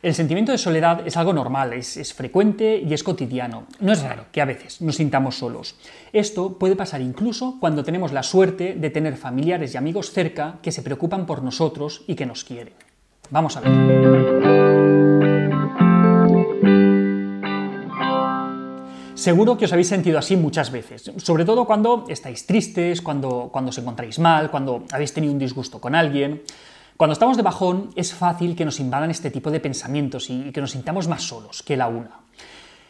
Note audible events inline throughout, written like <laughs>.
El sentimiento de soledad es algo normal, es, frecuente y es cotidiano. No es raro que a veces nos sintamos solos. Esto puede pasar incluso cuando tenemos la suerte de tener familiares y amigos cerca que se preocupan por nosotros y que nos quieren. Vamos a ver. Seguro que os habéis sentido así muchas veces, sobre todo cuando estáis tristes, cuando, cuando os encontráis mal, cuando habéis tenido un disgusto con alguien. Cuando estamos de bajón es fácil que nos invadan este tipo de pensamientos y que nos sintamos más solos que la una.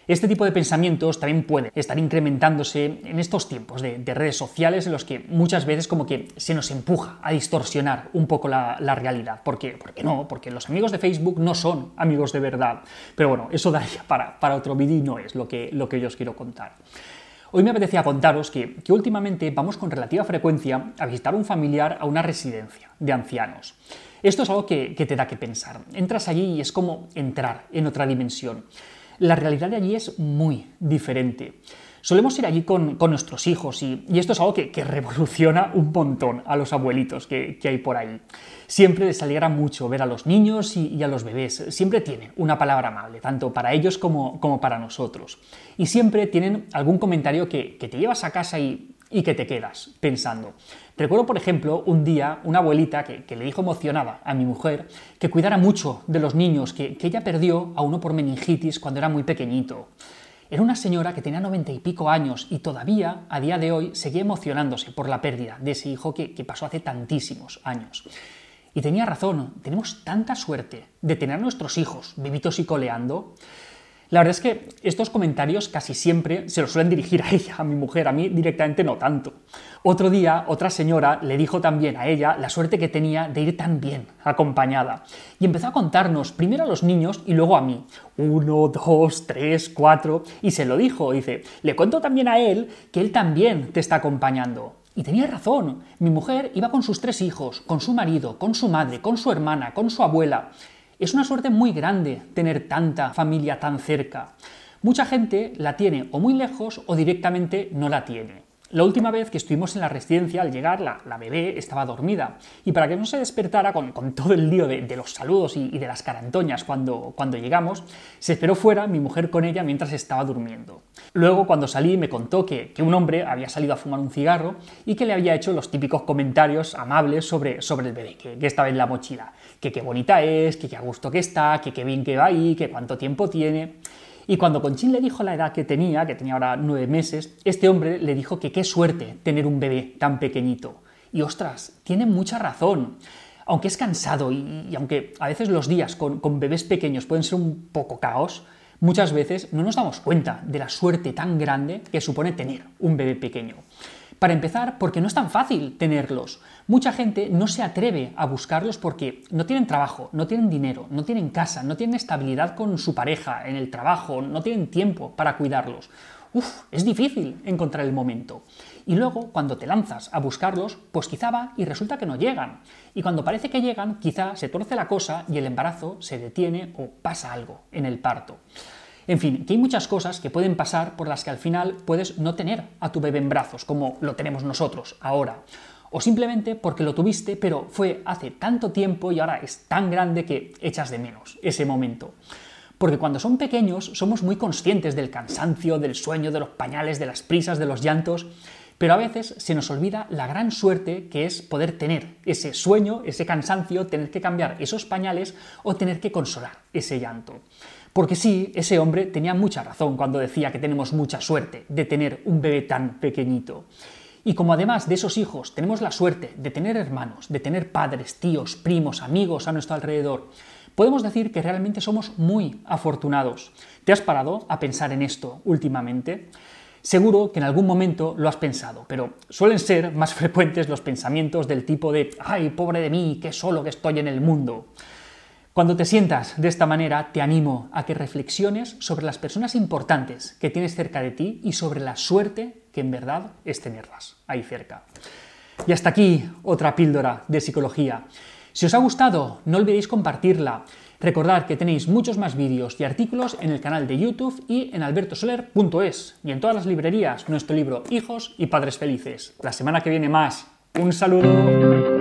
Este tipo de pensamientos también puede estar incrementándose en estos tiempos de, redes sociales en los que muchas veces como que se nos empuja a distorsionar un poco la, realidad. ¿Por qué? Porque no, porque los amigos de Facebook no son amigos de verdad. Pero bueno, eso daría para, otro vídeo y no es lo que, lo que yo os quiero contar. Hoy me apetecía contaros que, que, últimamente vamos con relativa frecuencia a visitar un familiar a una residencia de ancianos. Esto es algo que, te da que pensar. Entras allí y es como entrar en otra dimensión. La realidad de allí es muy diferente. Solemos ir allí con, nuestros hijos y, esto es algo que, revoluciona un montón a los abuelitos que, hay por ahí. Siempre les alegra mucho ver a los niños y, a los bebés. Siempre tienen una palabra amable, tanto para ellos como, como para nosotros. Y siempre tienen algún comentario que, que te llevas a casa y, y que te quedas pensando. Recuerdo, por ejemplo, un día una abuelita que, le dijo emocionada a mi mujer que cuidara mucho de los niños que, ella perdió a uno por meningitis cuando era muy pequeñito. Era una señora que tenía noventa y pico años y todavía, a día de hoy, seguía emocionándose por la pérdida de ese hijo que, que pasó hace tantísimos años. Y tenía razón, tenemos tanta suerte de tener a nuestros hijos vivitos y coleando la verdad es que estos comentarios casi siempre se los suelen dirigir a <laughs> ella, a mi mujer, a mí directamente no tanto. Otro día, otra señora le dijo también a ella la suerte que tenía de ir tan bien acompañada. Y empezó a contarnos primero a los niños y luego a mí. Uno, dos, tres, cuatro. Y se lo dijo, dice, le cuento también a él que él también te está acompañando. Y tenía razón. Mi mujer iba con sus tres hijos, con su marido, con su madre, con su hermana, con su abuela. Es una suerte muy grande tener tanta familia tan cerca. Mucha gente la tiene o muy lejos o directamente no la tiene. La última vez que estuvimos en la residencia, al llegar, la, bebé estaba dormida. Y para que no se despertara con, todo el lío de, los saludos y, de las carantoñas cuando, cuando llegamos, se esperó fuera mi mujer con ella mientras estaba durmiendo. Luego, cuando salí, me contó que, un hombre había salido a fumar un cigarro y que le había hecho los típicos comentarios amables sobre, sobre el bebé, que, que estaba en la mochila. Que qué bonita es, que qué a gusto que está, que qué bien que va ahí, que cuánto tiempo tiene. Y cuando Conchín le dijo la edad que tenía, que tenía ahora nueve meses, este hombre le dijo que qué suerte tener un bebé tan pequeñito. Y ostras, tiene mucha razón. Aunque es cansado y, aunque a veces los días con bebés pequeños pueden ser un poco caos, muchas veces no nos damos cuenta de la suerte tan grande que supone tener un bebé pequeño. Para empezar, porque no es tan fácil tenerlos. Mucha gente no se atreve a buscarlos porque no tienen trabajo, no tienen dinero, no tienen casa, no tienen estabilidad con su pareja en el trabajo, no tienen tiempo para cuidarlos. Uf, es difícil encontrar el momento. Y luego, cuando te lanzas a buscarlos, pues quizá va y resulta que no llegan. Y cuando parece que llegan, quizá se torce la cosa y el embarazo se detiene o pasa algo en el parto. En fin, que hay muchas cosas que pueden pasar por las que al final puedes no tener a tu bebé en brazos, como lo tenemos nosotros ahora. O simplemente porque lo tuviste, pero fue hace tanto tiempo y ahora es tan grande que echas de menos ese momento. Porque cuando son pequeños somos muy conscientes del cansancio, del sueño, de los pañales, de las prisas, de los llantos, pero a veces se nos olvida la gran suerte que es poder tener ese sueño, ese cansancio, tener que cambiar esos pañales o tener que consolar ese llanto. Porque sí, ese hombre tenía mucha razón cuando decía que tenemos mucha suerte de tener un bebé tan pequeñito. Y como además de esos hijos tenemos la suerte de tener hermanos, de tener padres, tíos, primos, amigos a nuestro alrededor, podemos decir que realmente somos muy afortunados. ¿Te has parado a pensar en esto últimamente? Seguro que en algún momento lo has pensado, pero suelen ser más <laughs> frecuentes los pensamientos del tipo de, ay, pobre de mí, qué solo que estoy en el mundo. Cuando te sientas de esta manera, te animo a que reflexiones sobre las personas importantes que tienes cerca de ti y sobre la suerte que en verdad es tenerlas ahí cerca. Y hasta aquí otra píldora de psicología. Si os ha gustado, no olvidéis compartirla. Recordad que tenéis muchos más vídeos y artículos en el canal de YouTube y en albertosoler.es y en todas las librerías nuestro libro Hijos y Padres Felices. La semana que viene más. Un saludo.